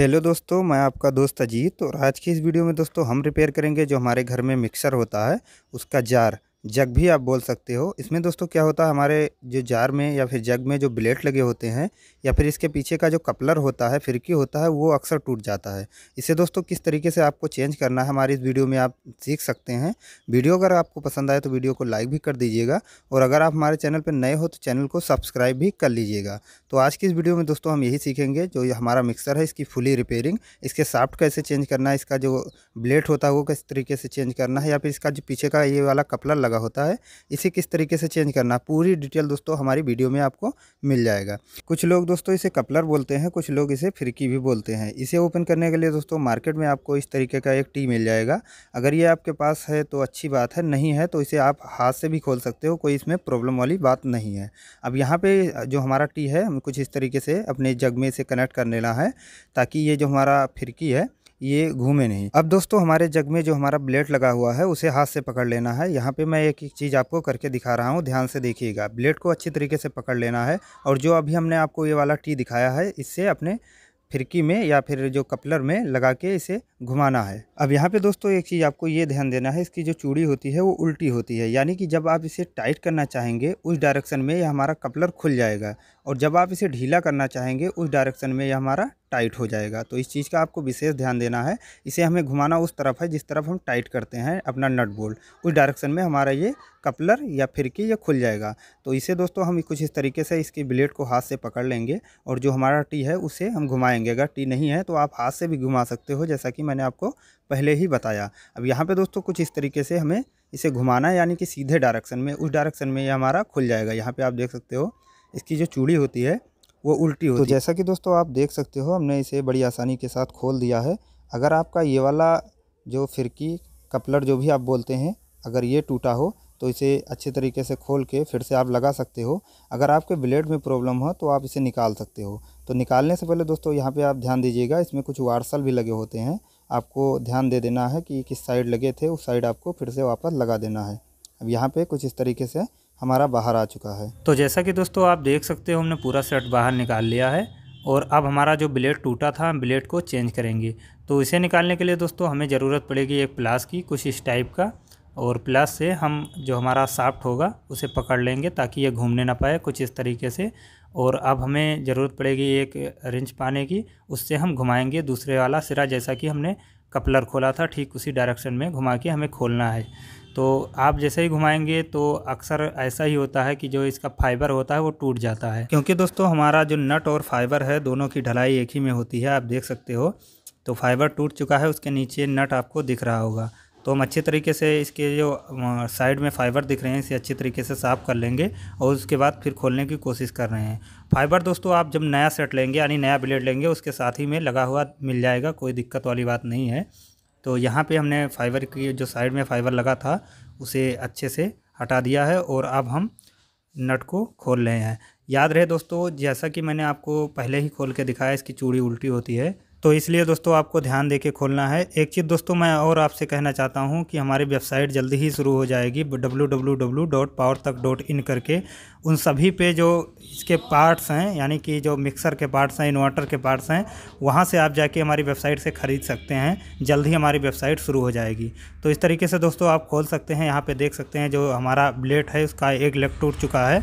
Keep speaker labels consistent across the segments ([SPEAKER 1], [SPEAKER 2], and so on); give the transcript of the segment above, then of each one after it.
[SPEAKER 1] hello दोस्तों मैं आपका दोस्त अजीत और आज की इस वीडियो में दोस्तों हम रिपेयर करेंगे जो हमारे घर में मिक्सर होता है उसका जार जग भी आप बोल सकते हो इसमें दोस्तों क्या होता है हमारे जो जार में या फिर जग में जो ब्लेड लगे होते हैं या फिर इसके पीछे का जो कपलर होता है फिरकी होता है वो अक्सर टूट जाता है इसे दोस्तों किस तरीके से आपको चेंज करना है हमारी इस वीडियो में आप सीख सकते हैं वीडियो अगर आपको पसंद आए तो वीडियो को लाइक भी कर दीजिएगा और अगर आप हमारे चैनल पर नए हो तो चैनल को सब्सक्राइब भी कर लीजिएगा तो आज की इस वीडियो में दोस्तों हम यही सीखेंगे जो हमारा मिक्सर है इसकी फुली रिपेयरिंग इसके साफ्ट कैसे चेंज करना है इसका जो ब्लेड होता है वो किस तरीके से चेंज करना है या फिर इसका जो पीछे का ये वाला कपलर लगा होता है इसे किस तरीके से चेंज करना पूरी डिटेल दोस्तों हमारी वीडियो में आपको मिल जाएगा कुछ लोग दोस्तों इसे कपलर बोलते हैं कुछ लोग इसे फिरकी भी बोलते हैं इसे ओपन करने के लिए दोस्तों मार्केट में आपको इस तरीके का एक टी मिल जाएगा अगर ये आपके पास है तो अच्छी बात है नहीं है तो इसे आप हाथ से भी खोल सकते हो कोई इसमें प्रॉब्लम वाली बात नहीं है अब यहाँ पे जो हमारा टी है हम कुछ इस तरीके से अपने जग में इसे कनेक्ट कर लेना है ताकि ये जो हमारा फिरकी है ये घूमे नहीं अब दोस्तों हमारे जग में जो हमारा ब्लेड लगा हुआ है उसे हाथ से पकड़ लेना है यहाँ पे मैं एक एक चीज़ आपको करके दिखा रहा हूँ ध्यान से देखिएगा ब्लेड को अच्छी तरीके से पकड़ लेना है और जो अभी हमने आपको ये वाला टी दिखाया है इससे अपने फिरकी में या फिर जो कपलर में लगा के इसे घुमाना है अब यहाँ पे दोस्तों एक चीज़ आपको ये ध्यान देना है इसकी जो चूड़ी होती है वो उल्टी होती है यानी कि जब आप इसे टाइट करना चाहेंगे उस डायरेक्शन में यह हमारा कपलर खुल जाएगा और जब आप इसे ढीला करना चाहेंगे उस डायरेक्शन में यह हमारा टाइट हो जाएगा तो इस चीज़ का आपको विशेष ध्यान देना है इसे हमें घुमाना उस तरफ है जिस तरफ हम टाइट करते हैं अपना नट बोल्ट उस डायरेक्शन में हमारा ये कपलर या फिरकी ये खुल जाएगा तो इसे दोस्तों हम कुछ इस तरीके से इसकी ब्लेड को हाथ से पकड़ लेंगे और जो हमारा टी है उसे हम घुमाएंगे अगर टी नहीं है तो आप हाथ से भी घुमा सकते हो जैसा कि मैंने आपको पहले ही बताया अब यहाँ पर दोस्तों कुछ इस तरीके से हमें इसे घुमाना यानी कि सीधे डायरेक्शन में उस डायरेक्शन में ये हमारा खुल जाएगा यहाँ पर आप देख सकते हो इसकी जो चूड़ी होती है वो उल्टी तो होती तो जैसा कि दोस्तों आप देख सकते हो हमने इसे बड़ी आसानी के साथ खोल दिया है अगर आपका ये वाला जो फिरकी कपलर जो भी आप बोलते हैं अगर ये टूटा हो तो इसे अच्छे तरीके से खोल के फिर से आप लगा सकते हो अगर आपके ब्लेड में प्रॉब्लम हो तो आप इसे निकाल सकते हो तो निकालने से पहले दोस्तों यहाँ पे आप ध्यान दीजिएगा इसमें कुछ वार्सल भी लगे होते हैं आपको ध्यान दे देना है कि किस साइड लगे थे उस साइड आपको फिर से वापस लगा देना है अब यहाँ पर कुछ इस तरीके से हमारा बाहर आ चुका है तो जैसा कि दोस्तों आप देख सकते हो हमने पूरा सेट बाहर निकाल लिया है और अब हमारा जो ब्लेड टूटा था हम ब्लेड को चेंज करेंगे तो इसे निकालने के लिए दोस्तों हमें ज़रूरत पड़ेगी एक प्लास की कुछ इस टाइप का और प्लास से हम जो हमारा साफ्ट होगा उसे पकड़ लेंगे ताकि ये घूमने ना पाए कुछ इस तरीके से और अब हमें ज़रूरत पड़ेगी एक रिंच पाने की उससे हम घुमाएंगे दूसरे वाला सिरा जैसा कि हमने कपलर खोला था ठीक उसी डायरेक्शन में घुमा के हमें खोलना है तो आप जैसे ही घुमाएंगे तो अक्सर ऐसा ही होता है कि जो इसका फाइबर होता है वो टूट जाता है क्योंकि दोस्तों हमारा जो नट और फाइबर है दोनों की ढलाई एक ही में होती है आप देख सकते हो तो फाइबर टूट चुका है उसके नीचे नट आपको दिख रहा होगा तो हम अच्छे तरीके से इसके जो साइड में फाइबर दिख रहे हैं इसे अच्छे तरीके से साफ़ कर लेंगे और उसके बाद फिर खोलने की कोशिश कर रहे हैं फाइबर दोस्तों आप जब नया सेट लेंगे यानी नया ब्लेड लेंगे उसके साथ ही में लगा हुआ मिल जाएगा कोई दिक्कत वाली बात नहीं है तो यहाँ पे हमने फाइबर की जो साइड में फाइबर लगा था उसे अच्छे से हटा दिया है और अब हम नट को खोल रहे हैं याद रहे दोस्तों जैसा कि मैंने आपको पहले ही खोल के दिखाया इसकी चूड़ी उल्टी होती है तो इसलिए दोस्तों आपको ध्यान दे के खोलना है एक चीज़ दोस्तों मैं और आपसे कहना चाहता हूँ कि हमारी वेबसाइट जल्दी ही शुरू हो जाएगी W W W dot power तक डॉट इन करके उन सभी पे जो इसके पार्ट्स हैं यानी कि जो मिक्सर के पार्ट्स हैं इन्वर्टर के पार्ट्स हैं वहाँ से आप जाके हमारी वेबसाइट से ख़रीद सकते हैं जल्द ही हमारी वेबसाइट शुरू हो जाएगी तो इस तरीके से दोस्तों आप खोल सकते हैं यहाँ पर देख सकते हैं जो हमारा ब्लेट है उसका एक लेग टूट चुका है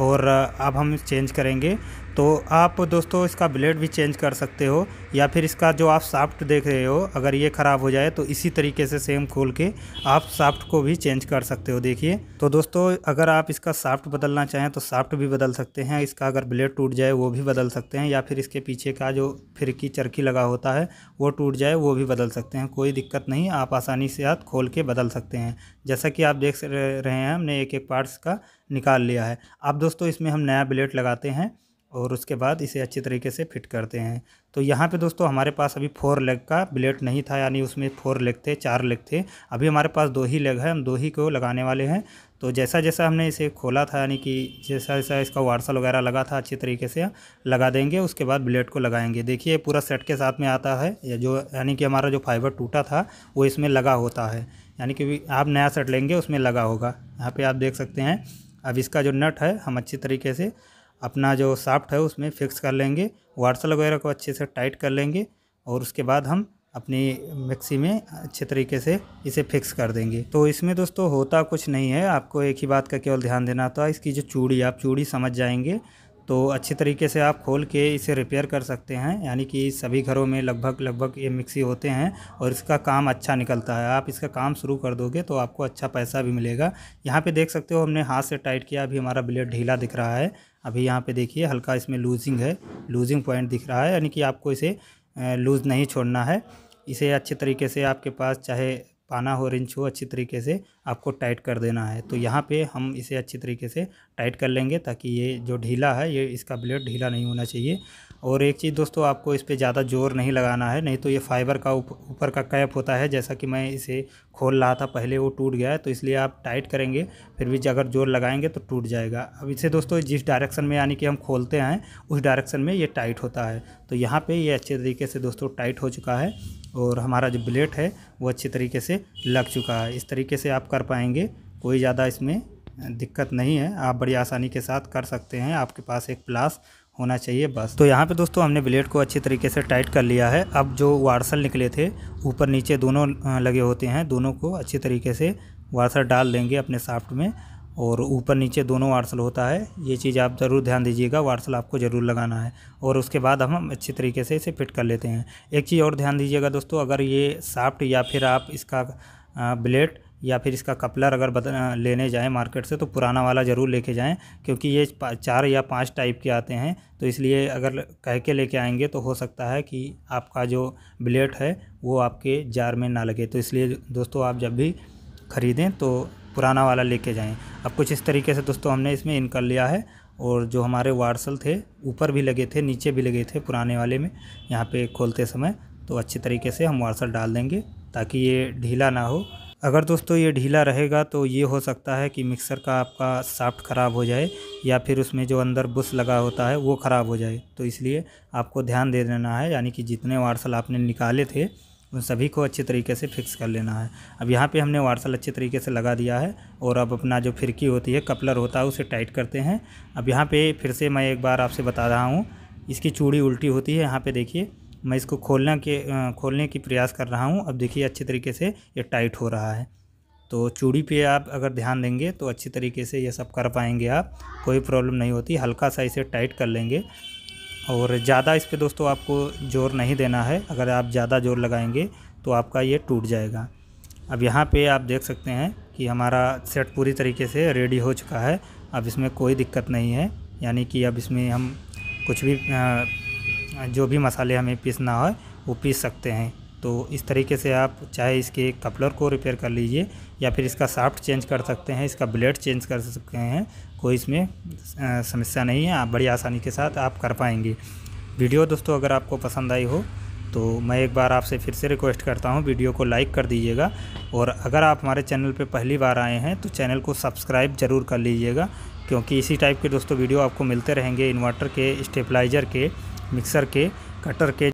[SPEAKER 1] और अब हम चेंज करेंगे तो आप दोस्तों इसका ब्लेड भी चेंज कर सकते हो या फिर इसका जो आप साफ्ट देख रहे हो अगर ये ख़राब हो जाए तो इसी तरीके से सेम खोल के आप साफ्ट को भी चेंज कर सकते हो देखिए तो दोस्तों अगर आप इसका साफ्ट बदलना चाहें तो साफ्ट भी बदल सकते हैं इसका अगर ब्लेड टूट जाए वो भी बदल सकते हैं या फिर इसके पीछे का जो फिरकी चरखी लगा होता है वो टूट जाए वो भी बदल सकते हैं कोई दिक्कत नहीं आप आसानी से आप खोल के बदल सकते हैं जैसा कि आप देख रहे हैं हमने एक एक पार्ट्स का निकाल लिया है अब दोस्तों इसमें हम नया ब्लेड लगाते हैं और उसके बाद इसे अच्छी तरीके से फिट करते हैं तो यहाँ पे दोस्तों हमारे पास अभी फोर लेग का ब्लेड नहीं था यानी उसमें फोर लेग थे चार लेग थे अभी हमारे पास दो ही लेग है हम दो ही को लगाने वाले हैं तो जैसा जैसा हमने इसे खोला था यानी कि जैसा जैसा इसका वार्सल वगैरह लगा था अच्छी तरीके से लगा देंगे उसके बाद ब्लेड को लगाएंगे देखिए पूरा सेट के साथ में आता है या जो यानी कि हमारा जो फाइबर टूटा था वो इसमें लगा होता है यानी कि आप नया सेट लेंगे उसमें लगा होगा यहाँ पर आप देख सकते हैं अब इसका जो नट है हम अच्छी तरीके से अपना जो साफ्ट है उसमें फिक्स कर लेंगे वाटसल वगैरह को अच्छे से टाइट कर लेंगे और उसके बाद हम अपनी मिक्सी में अच्छे तरीके से इसे फिक्स कर देंगे तो इसमें दोस्तों होता कुछ नहीं है आपको एक ही बात का केवल ध्यान देना था इसकी जो चूड़ी आप चूड़ी समझ जाएंगे तो अच्छे तरीके से आप खोल के इसे रिपेयर कर सकते हैं यानी कि सभी घरों में लगभग लगभग ये मिक्सी होते हैं और इसका काम अच्छा निकलता है आप इसका काम शुरू कर दोगे तो आपको अच्छा पैसा भी मिलेगा यहाँ पे देख सकते हो हमने हाथ से टाइट किया अभी हमारा ब्लेड ढीला दिख रहा है अभी यहाँ पे देखिए हल्का इसमें लूजिंग है लूजिंग पॉइंट दिख रहा है यानी कि आपको इसे लूज़ नहीं छोड़ना है इसे अच्छे तरीके से आपके पास चाहे पाना हो रिंच हो अच्छी तरीके से आपको टाइट कर देना है तो यहाँ पे हम इसे अच्छी तरीके से टाइट कर लेंगे ताकि ये जो ढीला है ये इसका ब्लेड ढीला नहीं होना चाहिए और एक चीज़ दोस्तों आपको इस पर ज़्यादा जोर नहीं लगाना है नहीं तो ये फाइबर का ऊपर उप, का कैप होता है जैसा कि मैं इसे खोल रहा था पहले वो टूट गया है तो इसलिए आप टाइट करेंगे फिर भी अगर जोर लगाएंगे तो टूट जाएगा अब इसे दोस्तों जिस डायरेक्शन में यानी कि हम खोलते हैं उस डायरेक्शन में ये टाइट होता है तो यहाँ पर ये अच्छे तरीके से दोस्तों टाइट हो चुका है और हमारा जो ब्लेट है वो अच्छे तरीके से लग चुका है इस तरीके से आप कर पाएंगे कोई ज़्यादा इसमें दिक्कत नहीं है आप बड़ी आसानी के साथ कर सकते हैं आपके पास एक प्लास होना चाहिए बस तो यहाँ पे दोस्तों हमने ब्लेड को अच्छी तरीके से टाइट कर लिया है अब जो वार्सल निकले थे ऊपर नीचे दोनों लगे होते हैं दोनों को अच्छी तरीके से वार्सल डाल देंगे अपने साफ्ट में और ऊपर नीचे दोनों वार्सल होता है ये चीज़ आप ज़रूर ध्यान दीजिएगा वार्सल आपको ज़रूर लगाना है और उसके बाद हम हम अच्छी तरीके से इसे फिट कर लेते हैं एक चीज़ और ध्यान दीजिएगा दोस्तों अगर ये साफ्ट या फिर आप इसका ब्लेड या फिर इसका कपलर अगर बदल लेने जाएँ मार्केट से तो पुराना वाला ज़रूर लेके जाएँ क्योंकि ये चार या पाँच टाइप के आते हैं तो इसलिए अगर कह के लेके आएंगे तो हो सकता है कि आपका जो ब्लेड है वो आपके जार में ना लगे तो इसलिए दोस्तों आप जब भी ख़रीदें तो पुराना वाला लेके जाएं अब कुछ इस तरीके से दोस्तों हमने इसमें इन कर लिया है और जो हमारे वार्सल थे ऊपर भी लगे थे नीचे भी लगे थे पुराने वाले में यहाँ पर खोलते समय तो अच्छे तरीके से हम वार्सल डाल देंगे ताकि ये ढीला ना हो अगर दोस्तों ये ढीला रहेगा तो ये हो सकता है कि मिक्सर का आपका साफ्ट ख़राब हो जाए या फिर उसमें जो अंदर बुश लगा होता है वो ख़राब हो जाए तो इसलिए आपको ध्यान दे देना है यानी कि जितने वार्सल आपने निकाले थे उन सभी को अच्छे तरीके से फिक्स कर लेना है अब यहाँ पे हमने वार्सल अच्छे तरीके से लगा दिया है और अब अपना जो फिरकी होती है कपलर होता है उसे टाइट करते हैं अब यहाँ पे फिर से मैं एक बार आपसे बता रहा हूँ इसकी चूड़ी उल्टी होती है यहाँ पे देखिए मैं इसको खोलना के खोलने की प्रयास कर रहा हूँ अब देखिए अच्छे तरीके से ये टाइट हो रहा है तो चूड़ी पे आप अगर ध्यान देंगे तो अच्छी तरीके से ये सब कर पाएंगे आप कोई प्रॉब्लम नहीं होती हल्का सा इसे टाइट कर लेंगे और ज़्यादा इस पर दोस्तों आपको जोर नहीं देना है अगर आप ज़्यादा जोर लगाएंगे तो आपका ये टूट जाएगा अब यहाँ पे आप देख सकते हैं कि हमारा सेट पूरी तरीके से रेडी हो चुका है अब इसमें कोई दिक्कत नहीं है यानी कि अब इसमें हम कुछ भी जो भी मसाले हमें पीसना हो वो पीस सकते हैं तो इस तरीके से आप चाहे इसके कपलर को रिपेयर कर लीजिए या फिर इसका साफ्ट चेंज कर सकते हैं इसका ब्लेड चेंज कर सकते हैं कोई इसमें समस्या नहीं है आप बड़ी आसानी के साथ आप कर पाएंगे वीडियो दोस्तों अगर आपको पसंद आई हो तो मैं एक बार आपसे फिर से रिक्वेस्ट करता हूँ वीडियो को लाइक कर दीजिएगा और अगर आप हमारे चैनल पर पहली बार आए हैं तो चैनल को सब्सक्राइब ज़रूर कर लीजिएगा क्योंकि इसी टाइप के दोस्तों वीडियो आपको मिलते रहेंगे इन्वर्टर के स्टेबलाइजर के मिक्सर के कटर के